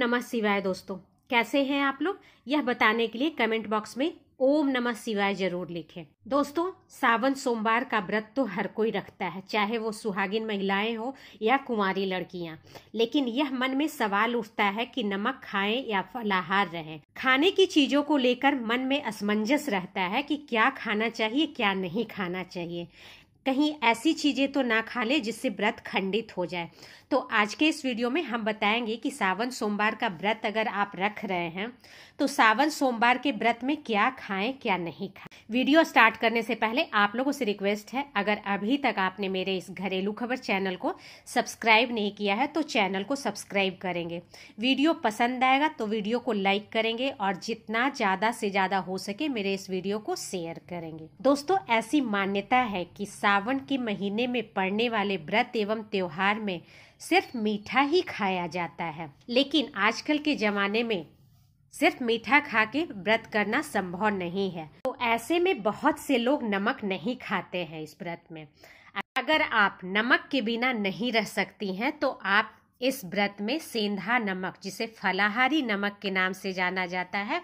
नमः शिवाय दोस्तों कैसे हैं आप लोग यह बताने के लिए कमेंट बॉक्स में ओम नमः शिवाय जरूर लिखें दोस्तों सावन सोमवार का व्रत तो हर कोई रखता है चाहे वो सुहागिन महिलाएं हो या कुमारी लड़कियां लेकिन यह मन में सवाल उठता है कि नमक खाएं या फलाहार रहें खाने की चीजों को लेकर मन में असमंजस रहता है कि क्या खाना चाहिए क्या नहीं खाना चाहिए कहीं ऐसी चीज़ें तो ना खा ले जिससे व्रत खंडित हो जाए तो आज के इस वीडियो में हम बताएंगे कि सावन सोमवार का व्रत अगर आप रख रहे हैं तो सावन सोमवार के व्रत में क्या खाएं क्या नहीं खाएं वीडियो स्टार्ट करने से पहले आप लोगों से रिक्वेस्ट है अगर अभी तक आपने मेरे इस घरेलू खबर चैनल को सब्सक्राइब नहीं किया है तो चैनल को सब्सक्राइब करेंगे वीडियो पसंद आएगा तो वीडियो को लाइक करेंगे और जितना ज़्यादा से ज़्यादा हो सके मेरे इस वीडियो को शेयर करेंगे दोस्तों ऐसी मान्यता है कि सावन के महीने में पड़ने वाले व्रत एवं त्योहार में सिर्फ मीठा ही खाया जाता है लेकिन आजकल के ज़माने में सिर्फ मीठा खा के व्रत करना संभव नहीं है ऐसे में बहुत से लोग नमक नहीं खाते हैं इस व्रत में अगर आप नमक के बिना नहीं रह सकती हैं तो आप इस व्रत में सेंधा नमक जिसे फलाहारी नमक के नाम से जाना जाता है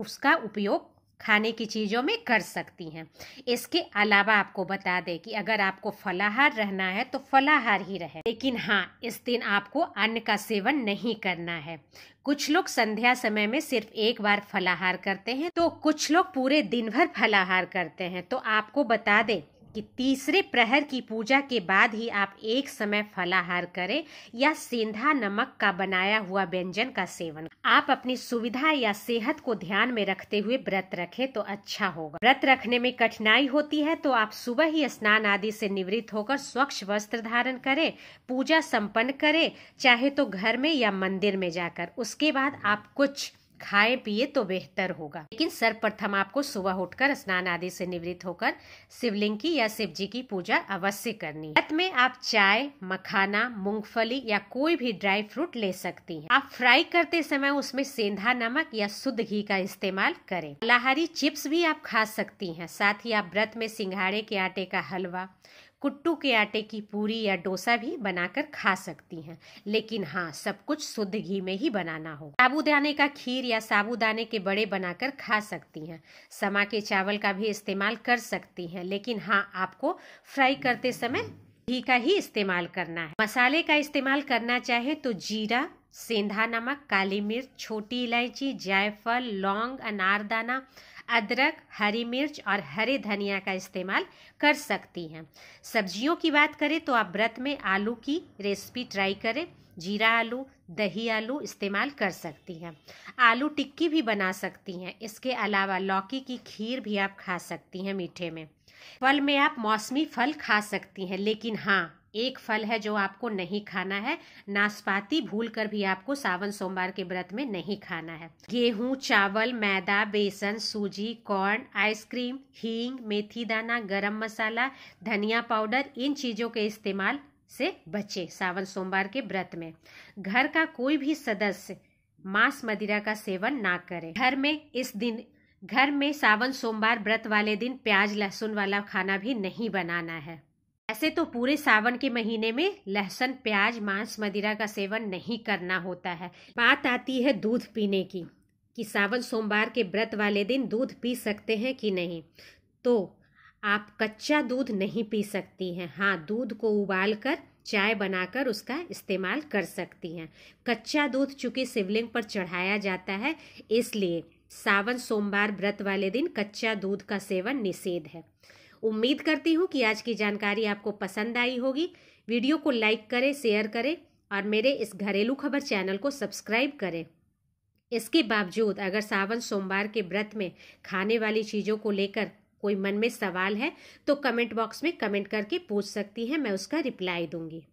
उसका उपयोग खाने की चीज़ों में कर सकती हैं इसके अलावा आपको बता दें कि अगर आपको फलाहार रहना है तो फलाहार ही रहे लेकिन हाँ इस दिन आपको अन्न का सेवन नहीं करना है कुछ लोग संध्या समय में सिर्फ एक बार फलाहार करते हैं तो कुछ लोग पूरे दिन भर फलाहार करते हैं तो आपको बता दें कि तीसरे प्रहर की पूजा के बाद ही आप एक समय फलाहार करें या सेंधा नमक का बनाया हुआ व्यंजन का सेवन आप अपनी सुविधा या सेहत को ध्यान में रखते हुए व्रत रखें तो अच्छा होगा व्रत रखने में कठिनाई होती है तो आप सुबह ही स्नान आदि से निवृत्त होकर स्वच्छ वस्त्र धारण करें पूजा संपन्न करें चाहे तो घर में या मंदिर में जाकर उसके बाद आप कुछ खाए पिए तो बेहतर होगा लेकिन सर्वप्रथम आपको सुबह उठकर स्नान आदि से निवृत्त होकर शिवलिंग की या शिव जी की पूजा अवश्य करनी है में आप चाय मखाना मूंगफली या कोई भी ड्राई फ्रूट ले सकती हैं आप फ्राई करते समय उसमें सेंधा नमक या शुद्ध घी का इस्तेमाल करें लाहारी चिप्स भी आप खा सकती हैं साथ ही आप व्रत में सिंघाड़े के आटे का हलवा कुट्टू के आटे की पूरी या डोसा भी बनाकर खा सकती हैं लेकिन हाँ सब कुछ शुद्ध घी में ही बनाना हो साबुदाने का खीर या साबुदाने के बड़े बनाकर खा सकती हैं समा के चावल का भी इस्तेमाल कर सकती हैं लेकिन हाँ आपको फ्राई करते समय घी का ही इस्तेमाल करना है मसाले का इस्तेमाल करना चाहे तो जीरा सेंधा नमक काली मिर्च छोटी इलायची जायफल लौंग अनारदाना अदरक हरी मिर्च और हरे धनिया का इस्तेमाल कर सकती हैं सब्जियों की बात करें तो आप व्रत में आलू की रेसिपी ट्राई करें जीरा आलू दही आलू इस्तेमाल कर सकती हैं आलू टिक्की भी बना सकती हैं इसके अलावा लौकी की खीर भी आप खा सकती हैं मीठे में फल में आप मौसमी फल खा सकती हैं लेकिन हाँ एक फल है जो आपको नहीं खाना है नाशपाती भूल कर भी आपको सावन सोमवार के व्रत में नहीं खाना है गेहूं चावल मैदा बेसन सूजी कॉर्न आइसक्रीम हींग मेथी दाना गरम मसाला धनिया पाउडर इन चीजों के इस्तेमाल से बचे सावन सोमवार के व्रत में घर का कोई भी सदस्य मांस मदिरा का सेवन ना करे घर में इस दिन घर में सावन सोमवार व्रत वाले दिन प्याज लहसुन वाला खाना भी नहीं बनाना है वैसे तो पूरे सावन के महीने में लहसुन प्याज मांस मदिरा का सेवन नहीं करना होता है बात आती है दूध पीने की कि सावन सोमवार के व्रत वाले दिन दूध पी सकते हैं कि नहीं तो आप कच्चा दूध नहीं पी सकती हैं हाँ दूध को उबाल कर चाय बनाकर उसका इस्तेमाल कर सकती हैं कच्चा दूध चूँकि शिवलिंग पर चढ़ाया जाता है इसलिए सावन सोमवार व्रत वाले दिन कच्चा दूध का सेवन निषेध है उम्मीद करती हूँ कि आज की जानकारी आपको पसंद आई होगी वीडियो को लाइक करें शेयर करें और मेरे इस घरेलू खबर चैनल को सब्सक्राइब करें इसके बावजूद अगर सावन सोमवार के व्रत में खाने वाली चीज़ों को लेकर कोई मन में सवाल है तो कमेंट बॉक्स में कमेंट करके पूछ सकती हैं मैं उसका रिप्लाई दूंगी